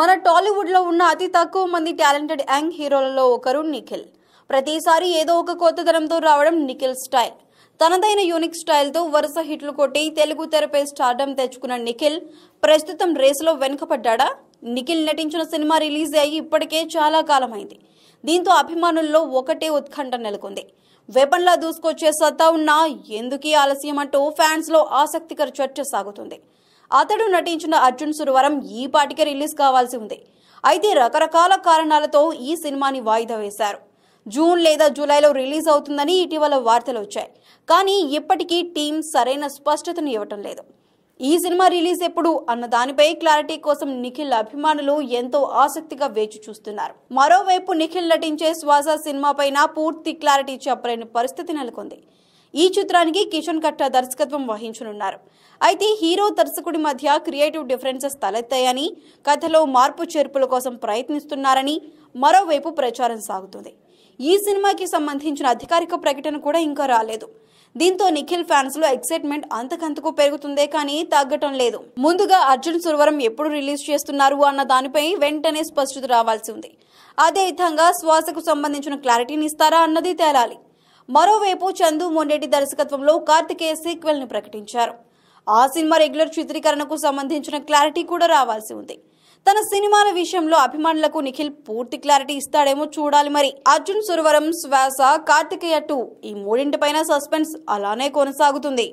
మన టాలీవుడ్లో ఉన్న అతి తక్కువ మంది టాలెంటెడ్ యంగ్ హీరోలలో ఒకరు నిఖిల్ ప్రతిసారి ఏదో ఒక కొత్తదనంతో రావడం నిఖిల్ స్టైల్ తనదైన యూనిక్ స్టైల్తో వరుస హిట్లు కొట్టి తెలుగు తెరపై స్టార్డం తెచ్చుకున్న నిఖిల్ ప్రస్తుతం రేసులో వెనుకపడ్డా నిఖిల్ నటించిన సినిమా రిలీజ్ అయ్యి ఇప్పటికే చాలా కాలమైంది దీంతో అభిమానుల్లో ఒకటే ఉత్కంఠ నెలకొంది వెపన్లా దూసుకొచ్చే సత్తా ఉన్నా ఎందుకీ ఆలస్యం అంటూ ఫ్యాన్స్లో ఆసక్తికర చర్చ సాగుతుంది అతడు నటించిన అర్జున్ సురవరం ఈ పాటికే రిలీజ్ కావాల్సి ఉంది అయితే రకరకాల కారణాలతో ఈ సినిమాని వాయిదా వేశారు జూన్ లేదా జూలైలో రిలీజ్ అవుతుందని ఇటీవల వార్తలు వచ్చాయి కానీ ఇప్పటికీ టీం సరైన స్పష్టతను ఇవ్వటం లేదు ఈ సినిమా రిలీజ్ ఎప్పుడు అన్న దానిపై క్లారిటీ కోసం నిఖిల్ అభిమానులు ఎంతో ఆసక్తిగా వేచి చూస్తున్నారు మరోవైపు నిఖిల్ నటించే శ్వాస సినిమాపైన పూర్తి క్లారిటీ చెప్పలేని పరిస్థితి నెలకొంది ఈ చిత్రానికి కిషన్ కట్ట దర్శకత్వం వహించనున్నారు అయితే హీరో దర్శకుడి మధ్య క్రియేటివ్ డిఫరెన్సెస్ తలెత్తాయని కథలో మార్పు చేర్పుల కోసం ప్రయత్నిస్తున్నారని మరోవైపు ప్రచారం సాగుతుంది ఈ సినిమాకి సంబంధించిన అధికారిక ప్రకటన కూడా ఇంకా రాలేదు దీంతో నిఖిల్ ఫ్యాన్స్ లో ఎక్సైట్మెంట్ అంతకంతకు పెరుగుతుందే కానీ తగ్గటం లేదు ముందుగా అర్జున్ సురవరం ఎప్పుడు రిలీజ్ చేస్తున్నారు అన్న దానిపై వెంటనే స్పష్టత రావాల్సి ఉంది అదే విధంగా శ్వాసకు సంబంధించిన క్లారిటీని ఇస్తారా అన్నది తేలాలి మరోవైపు చందు మొండెడ్డి దర్శకత్వంలో కార్తికేయ సీక్వెల్ ను ప్రకటించారు ఆ సినిమా రెగ్యులర్ చిత్రీకరణకు సంబంధించిన క్లారిటీ కూడా రావాల్సి ఉంది తన సినిమాల విషయంలో అభిమానులకు నిఖిల్ పూర్తి క్లారిటీ ఇస్తాడేమో చూడాలి మరి అర్జున్ సురవరం శ్వాస కార్తికేయ టూ ఈ మూడింటిపైన సస్పెన్స్ అలానే కొనసాగుతుంది